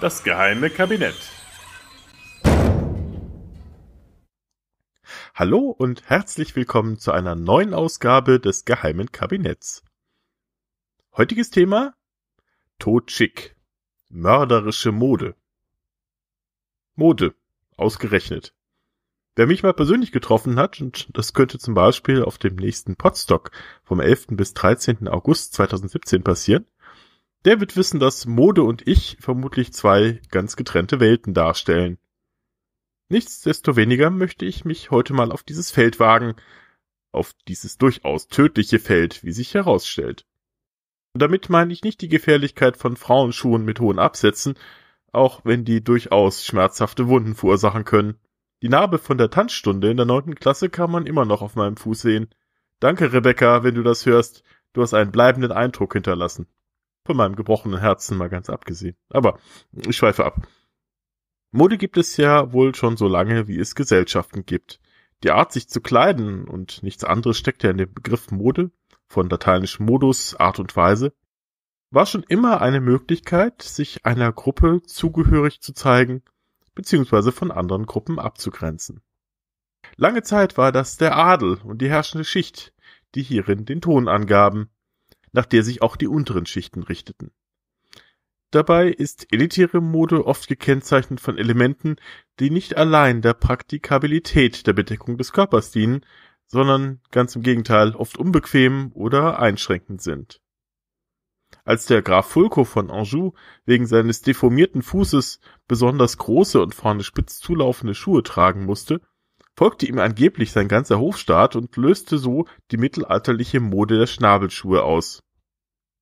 Das geheime Kabinett. Hallo und herzlich willkommen zu einer neuen Ausgabe des geheimen Kabinetts. Heutiges Thema? Totschick. Mörderische Mode. Mode. Ausgerechnet. Wer mich mal persönlich getroffen hat, und das könnte zum Beispiel auf dem nächsten Podstock vom 11. bis 13. August 2017 passieren, der wird wissen, dass Mode und ich vermutlich zwei ganz getrennte Welten darstellen. Nichtsdestoweniger möchte ich mich heute mal auf dieses Feld wagen, auf dieses durchaus tödliche Feld, wie sich herausstellt. damit meine ich nicht die Gefährlichkeit von Frauenschuhen mit hohen Absätzen, auch wenn die durchaus schmerzhafte Wunden verursachen können. Die Narbe von der Tanzstunde in der neunten Klasse kann man immer noch auf meinem Fuß sehen. Danke, Rebecca, wenn du das hörst. Du hast einen bleibenden Eindruck hinterlassen. Von meinem gebrochenen Herzen mal ganz abgesehen. Aber ich schweife ab. Mode gibt es ja wohl schon so lange, wie es Gesellschaften gibt. Die Art, sich zu kleiden und nichts anderes steckt ja in dem Begriff Mode, von lateinisch Modus, Art und Weise, war schon immer eine Möglichkeit, sich einer Gruppe zugehörig zu zeigen, beziehungsweise von anderen Gruppen abzugrenzen. Lange Zeit war das der Adel und die herrschende Schicht, die hierin den Ton angaben, nach der sich auch die unteren Schichten richteten. Dabei ist elitäre Mode oft gekennzeichnet von Elementen, die nicht allein der Praktikabilität der Bedeckung des Körpers dienen, sondern ganz im Gegenteil oft unbequem oder einschränkend sind. Als der Graf Fulco von Anjou wegen seines deformierten Fußes besonders große und vorne spitz zulaufende Schuhe tragen musste, folgte ihm angeblich sein ganzer Hofstaat und löste so die mittelalterliche Mode der Schnabelschuhe aus.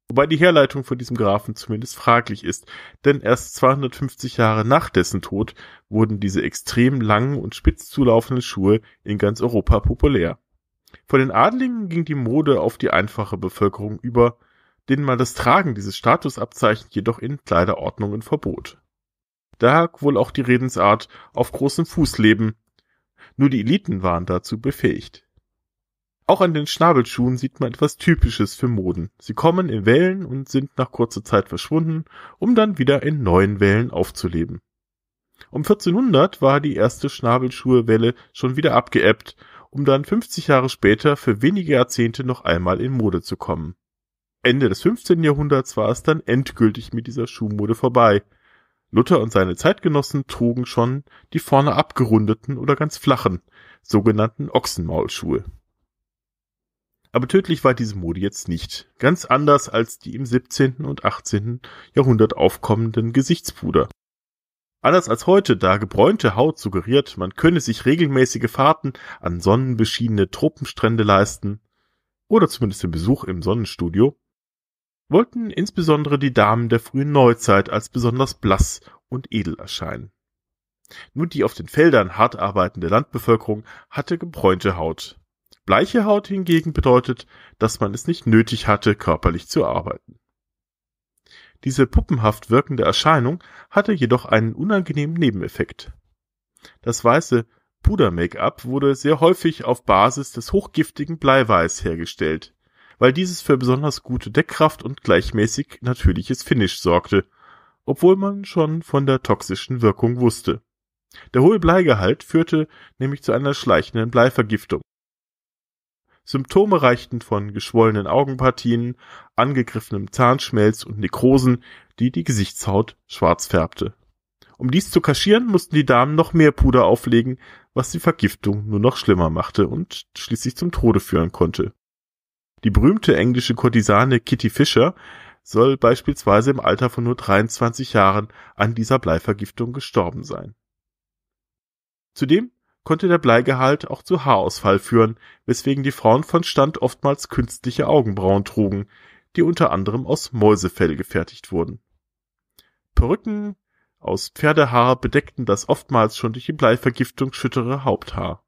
Wobei die Herleitung von diesem Grafen zumindest fraglich ist, denn erst 250 Jahre nach dessen Tod wurden diese extrem langen und spitz zulaufenden Schuhe in ganz Europa populär. Von den Adligen ging die Mode auf die einfache Bevölkerung über, denen man das Tragen dieses Statusabzeichen jedoch in Kleiderordnungen verbot. Daher wohl auch die Redensart auf großem Fuß leben, nur die Eliten waren dazu befähigt. Auch an den Schnabelschuhen sieht man etwas Typisches für Moden. Sie kommen in Wellen und sind nach kurzer Zeit verschwunden, um dann wieder in neuen Wellen aufzuleben. Um 1400 war die erste Schnabelschuhewelle schon wieder abgeebbt, um dann 50 Jahre später für wenige Jahrzehnte noch einmal in Mode zu kommen. Ende des 15. Jahrhunderts war es dann endgültig mit dieser Schuhmode vorbei. Luther und seine Zeitgenossen trugen schon die vorne abgerundeten oder ganz flachen, sogenannten Ochsenmaulschuhe. Aber tödlich war diese Mode jetzt nicht, ganz anders als die im 17. und 18. Jahrhundert aufkommenden Gesichtspuder. Anders als heute, da gebräunte Haut suggeriert, man könne sich regelmäßige Fahrten an sonnenbeschienene Tropenstrände leisten oder zumindest den Besuch im Sonnenstudio, wollten insbesondere die Damen der frühen Neuzeit als besonders blass und edel erscheinen. Nur die auf den Feldern hart arbeitende Landbevölkerung hatte gebräunte Haut. Bleiche Haut hingegen bedeutet, dass man es nicht nötig hatte, körperlich zu arbeiten. Diese puppenhaft wirkende Erscheinung hatte jedoch einen unangenehmen Nebeneffekt. Das weiße Puder-Make-up wurde sehr häufig auf Basis des hochgiftigen Bleiweiß hergestellt, weil dieses für besonders gute Deckkraft und gleichmäßig natürliches Finish sorgte, obwohl man schon von der toxischen Wirkung wusste. Der hohe Bleigehalt führte nämlich zu einer schleichenden Bleivergiftung. Symptome reichten von geschwollenen Augenpartien, angegriffenem Zahnschmelz und Nekrosen, die die Gesichtshaut schwarz färbte. Um dies zu kaschieren, mussten die Damen noch mehr Puder auflegen, was die Vergiftung nur noch schlimmer machte und schließlich zum Tode führen konnte. Die berühmte englische Kurtisane Kitty Fisher soll beispielsweise im Alter von nur 23 Jahren an dieser Bleivergiftung gestorben sein. Zudem konnte der Bleigehalt auch zu Haarausfall führen, weswegen die Frauen von Stand oftmals künstliche Augenbrauen trugen, die unter anderem aus Mäusefell gefertigt wurden. Perücken aus Pferdehaar bedeckten das oftmals schon durch die Bleivergiftung schüttere Haupthaar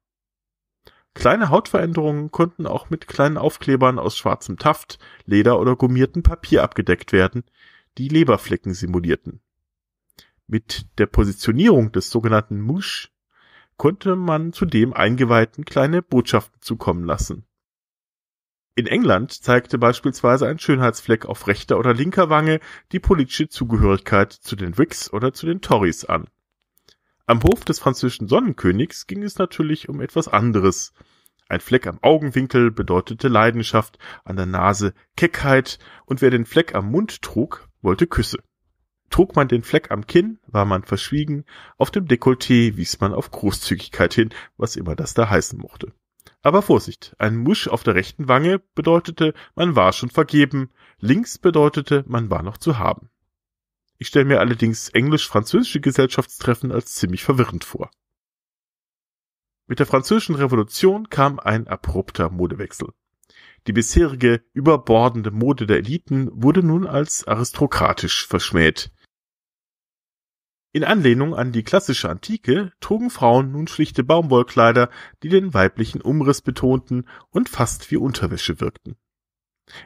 Kleine Hautveränderungen konnten auch mit kleinen Aufklebern aus schwarzem Taft, Leder oder gummiertem Papier abgedeckt werden, die Leberflecken simulierten. Mit der Positionierung des sogenannten Mouche konnte man zudem Eingeweihten kleine Botschaften zukommen lassen. In England zeigte beispielsweise ein Schönheitsfleck auf rechter oder linker Wange die politische Zugehörigkeit zu den Whigs oder zu den Tories an. Am Hof des französischen Sonnenkönigs ging es natürlich um etwas anderes. Ein Fleck am Augenwinkel bedeutete Leidenschaft, an der Nase Keckheit, und wer den Fleck am Mund trug, wollte Küsse. Trug man den Fleck am Kinn, war man verschwiegen, auf dem Dekolleté wies man auf Großzügigkeit hin, was immer das da heißen mochte. Aber Vorsicht, ein Musch auf der rechten Wange bedeutete, man war schon vergeben, links bedeutete, man war noch zu haben. Ich stelle mir allerdings englisch-französische Gesellschaftstreffen als ziemlich verwirrend vor. Mit der französischen Revolution kam ein abrupter Modewechsel. Die bisherige überbordende Mode der Eliten wurde nun als aristokratisch verschmäht. In Anlehnung an die klassische Antike trugen Frauen nun schlichte Baumwollkleider, die den weiblichen Umriss betonten und fast wie Unterwäsche wirkten.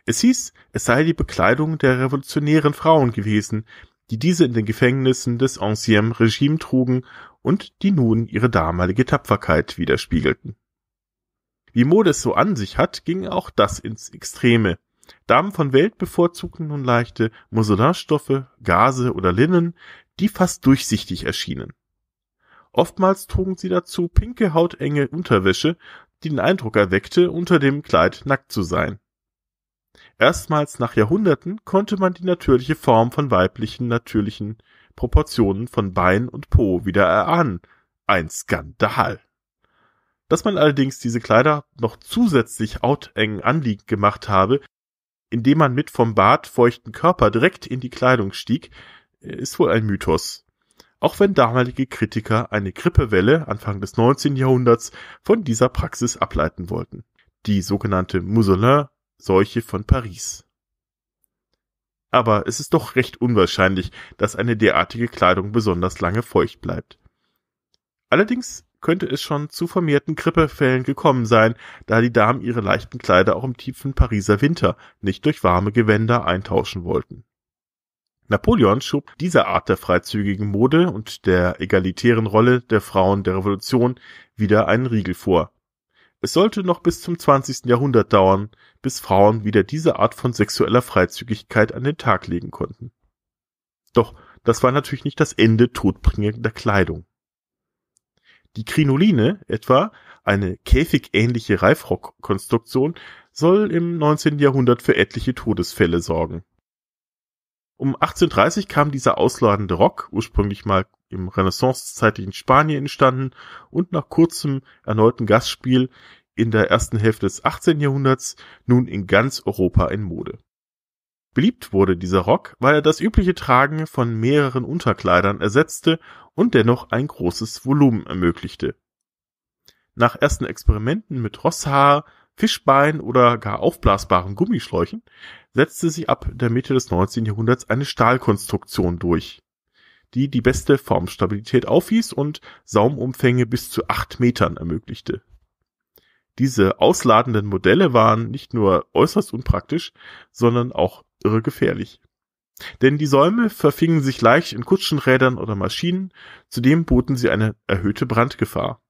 Es hieß, es sei die Bekleidung der revolutionären Frauen gewesen, die diese in den Gefängnissen des Ancien Regime trugen und die nun ihre damalige Tapferkeit widerspiegelten. Wie Mode es so an sich hat, ging auch das ins Extreme. Damen von Welt bevorzugten nun leichte Muselinstoffe, Gase oder Linnen, die fast durchsichtig erschienen. Oftmals trugen sie dazu pinke hautenge Unterwäsche, die den Eindruck erweckte, unter dem Kleid nackt zu sein. Erstmals nach Jahrhunderten konnte man die natürliche Form von weiblichen natürlichen Proportionen von Bein und Po wieder erahnen. Ein Skandal. Dass man allerdings diese Kleider noch zusätzlich hauteng anliegend gemacht habe, indem man mit vom Bart feuchten Körper direkt in die Kleidung stieg, ist wohl ein Mythos. Auch wenn damalige Kritiker eine Grippewelle Anfang des 19. Jahrhunderts von dieser Praxis ableiten wollten. Die sogenannte Mousselin solche von Paris. Aber es ist doch recht unwahrscheinlich, dass eine derartige Kleidung besonders lange feucht bleibt. Allerdings könnte es schon zu vermehrten Grippefällen gekommen sein, da die Damen ihre leichten Kleider auch im tiefen Pariser Winter nicht durch warme Gewänder eintauschen wollten. Napoleon schob dieser Art der freizügigen Mode und der egalitären Rolle der Frauen der Revolution wieder einen Riegel vor. Es sollte noch bis zum 20. Jahrhundert dauern, bis Frauen wieder diese Art von sexueller Freizügigkeit an den Tag legen konnten. Doch das war natürlich nicht das Ende todbringender Kleidung. Die Krinoline etwa, eine käfigähnliche Reifrockkonstruktion, soll im 19. Jahrhundert für etliche Todesfälle sorgen. Um 1830 kam dieser ausladende Rock, ursprünglich mal im renaissancezeitlichen Spanien entstanden und nach kurzem erneuten Gastspiel in der ersten Hälfte des 18. Jahrhunderts nun in ganz Europa in Mode. Beliebt wurde dieser Rock, weil er das übliche Tragen von mehreren Unterkleidern ersetzte und dennoch ein großes Volumen ermöglichte. Nach ersten Experimenten mit Rosshaar, Fischbein oder gar aufblasbaren Gummischläuchen setzte sich ab der Mitte des 19. Jahrhunderts eine Stahlkonstruktion durch die die beste Formstabilität aufwies und Saumumfänge bis zu acht Metern ermöglichte. Diese ausladenden Modelle waren nicht nur äußerst unpraktisch, sondern auch irregefährlich. Denn die Säume verfingen sich leicht in Kutschenrädern oder Maschinen, zudem boten sie eine erhöhte Brandgefahr.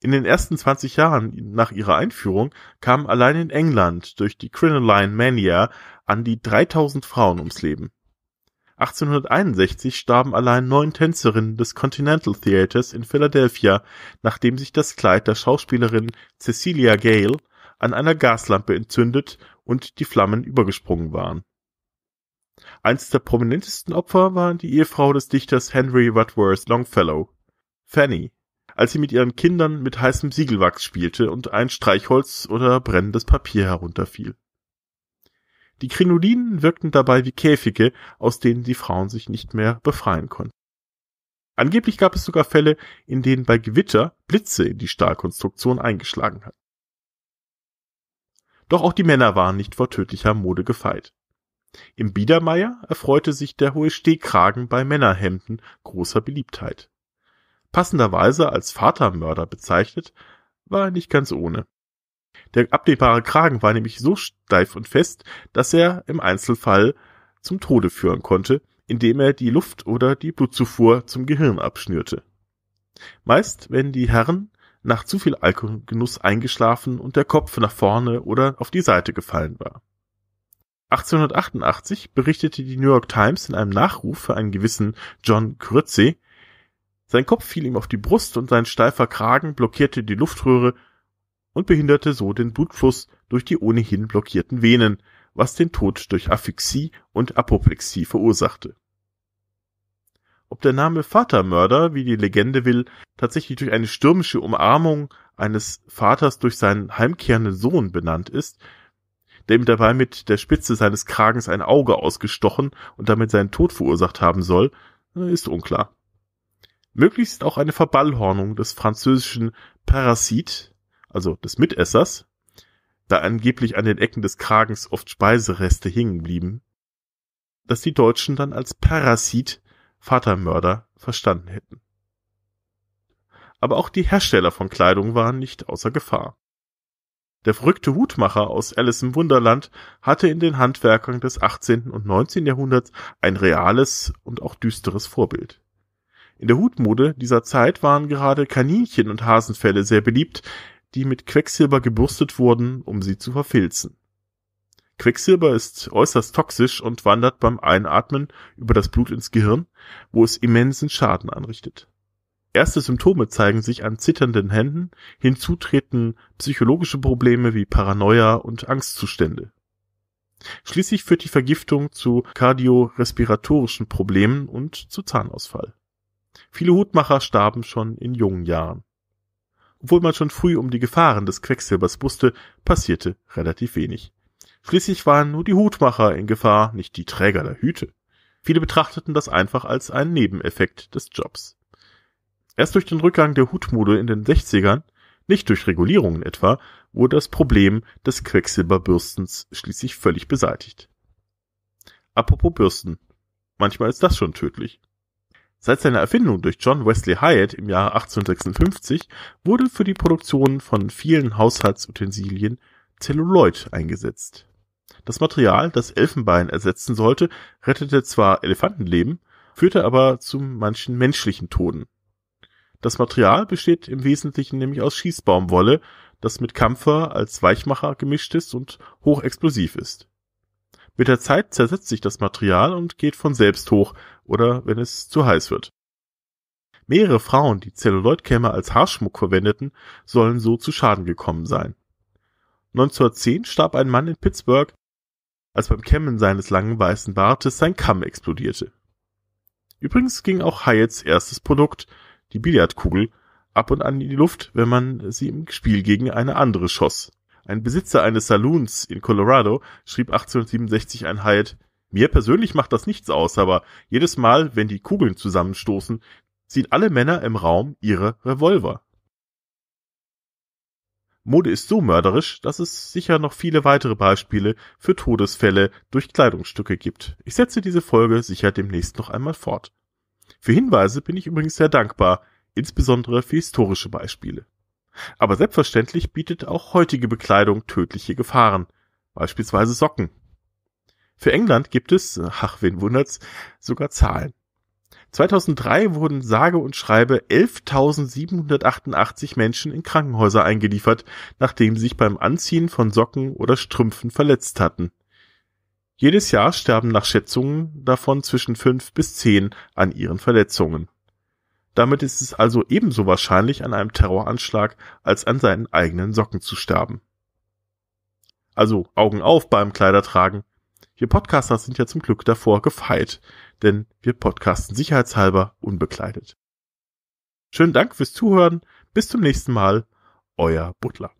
In den ersten 20 Jahren nach ihrer Einführung kamen allein in England durch die Crinoline Mania an die 3000 Frauen ums Leben. 1861 starben allein neun Tänzerinnen des Continental Theaters in Philadelphia, nachdem sich das Kleid der Schauspielerin Cecilia Gale an einer Gaslampe entzündet und die Flammen übergesprungen waren. Eins der prominentesten Opfer war die Ehefrau des Dichters Henry Wadsworth Longfellow, Fanny, als sie mit ihren Kindern mit heißem Siegelwachs spielte und ein Streichholz oder brennendes Papier herunterfiel. Die Krinolinen wirkten dabei wie Käfige, aus denen die Frauen sich nicht mehr befreien konnten. Angeblich gab es sogar Fälle, in denen bei Gewitter Blitze in die Stahlkonstruktion eingeschlagen hatten. Doch auch die Männer waren nicht vor tödlicher Mode gefeit. Im Biedermeier erfreute sich der hohe Stehkragen bei Männerhemden großer Beliebtheit. Passenderweise als Vatermörder bezeichnet, war er nicht ganz ohne. Der abdehnbare Kragen war nämlich so steif und fest, dass er im Einzelfall zum Tode führen konnte, indem er die Luft oder die Blutzufuhr zum Gehirn abschnürte. Meist, wenn die Herren nach zu viel Alkoholgenuss eingeschlafen und der Kopf nach vorne oder auf die Seite gefallen war. 1888 berichtete die New York Times in einem Nachruf für einen gewissen John Krütze, sein Kopf fiel ihm auf die Brust und sein steifer Kragen blockierte die Luftröhre und behinderte so den Blutfluss durch die ohnehin blockierten Venen, was den Tod durch Asphyxie und Apoplexie verursachte. Ob der Name Vatermörder, wie die Legende will, tatsächlich durch eine stürmische Umarmung eines Vaters durch seinen heimkehrenden Sohn benannt ist, der ihm dabei mit der Spitze seines Kragens ein Auge ausgestochen und damit seinen Tod verursacht haben soll, ist unklar. Möglich ist auch eine Verballhornung des französischen Parasit, also des Mitessers, da angeblich an den Ecken des Kragens oft Speisereste hingen blieben, dass die Deutschen dann als Parasit Vatermörder verstanden hätten. Aber auch die Hersteller von Kleidung waren nicht außer Gefahr. Der verrückte Hutmacher aus Alice im Wunderland hatte in den Handwerkern des 18. und 19. Jahrhunderts ein reales und auch düsteres Vorbild. In der Hutmode dieser Zeit waren gerade Kaninchen und Hasenfälle sehr beliebt, die mit Quecksilber gebürstet wurden, um sie zu verfilzen. Quecksilber ist äußerst toxisch und wandert beim Einatmen über das Blut ins Gehirn, wo es immensen Schaden anrichtet. Erste Symptome zeigen sich an zitternden Händen, hinzutreten psychologische Probleme wie Paranoia und Angstzustände. Schließlich führt die Vergiftung zu kardiorespiratorischen Problemen und zu Zahnausfall. Viele Hutmacher starben schon in jungen Jahren. Obwohl man schon früh um die Gefahren des Quecksilbers wusste, passierte relativ wenig. Schließlich waren nur die Hutmacher in Gefahr, nicht die Träger der Hüte. Viele betrachteten das einfach als einen Nebeneffekt des Jobs. Erst durch den Rückgang der Hutmode in den 60ern, nicht durch Regulierungen etwa, wurde das Problem des Quecksilberbürstens schließlich völlig beseitigt. Apropos Bürsten. Manchmal ist das schon tödlich. Seit seiner Erfindung durch John Wesley Hyatt im Jahre 1856 wurde für die Produktion von vielen Haushaltsutensilien Zelluloid eingesetzt. Das Material, das Elfenbein ersetzen sollte, rettete zwar Elefantenleben, führte aber zu manchen menschlichen Toden. Das Material besteht im Wesentlichen nämlich aus Schießbaumwolle, das mit Kampfer als Weichmacher gemischt ist und hochexplosiv ist. Mit der Zeit zersetzt sich das Material und geht von selbst hoch oder wenn es zu heiß wird. Mehrere Frauen, die Zelluloidkämme als Haarschmuck verwendeten, sollen so zu Schaden gekommen sein. 1910 starb ein Mann in Pittsburgh, als beim Kämmen seines langen weißen Bartes sein Kamm explodierte. Übrigens ging auch Hyatts erstes Produkt, die Billardkugel, ab und an in die Luft, wenn man sie im Spiel gegen eine andere schoss. Ein Besitzer eines Saloons in Colorado schrieb 1867 ein Hyatt, mir persönlich macht das nichts aus, aber jedes Mal, wenn die Kugeln zusammenstoßen, ziehen alle Männer im Raum ihre Revolver. Mode ist so mörderisch, dass es sicher noch viele weitere Beispiele für Todesfälle durch Kleidungsstücke gibt. Ich setze diese Folge sicher demnächst noch einmal fort. Für Hinweise bin ich übrigens sehr dankbar, insbesondere für historische Beispiele. Aber selbstverständlich bietet auch heutige Bekleidung tödliche Gefahren, beispielsweise Socken. Für England gibt es, ach wen wundert's, sogar Zahlen. 2003 wurden sage und schreibe 11.788 Menschen in Krankenhäuser eingeliefert, nachdem sie sich beim Anziehen von Socken oder Strümpfen verletzt hatten. Jedes Jahr sterben nach Schätzungen davon zwischen fünf bis zehn an ihren Verletzungen. Damit ist es also ebenso wahrscheinlich, an einem Terroranschlag als an seinen eigenen Socken zu sterben. Also Augen auf beim Kleidertragen. Wir Podcaster sind ja zum Glück davor gefeit, denn wir podcasten sicherheitshalber unbekleidet. Schönen Dank fürs Zuhören. Bis zum nächsten Mal. Euer Butler.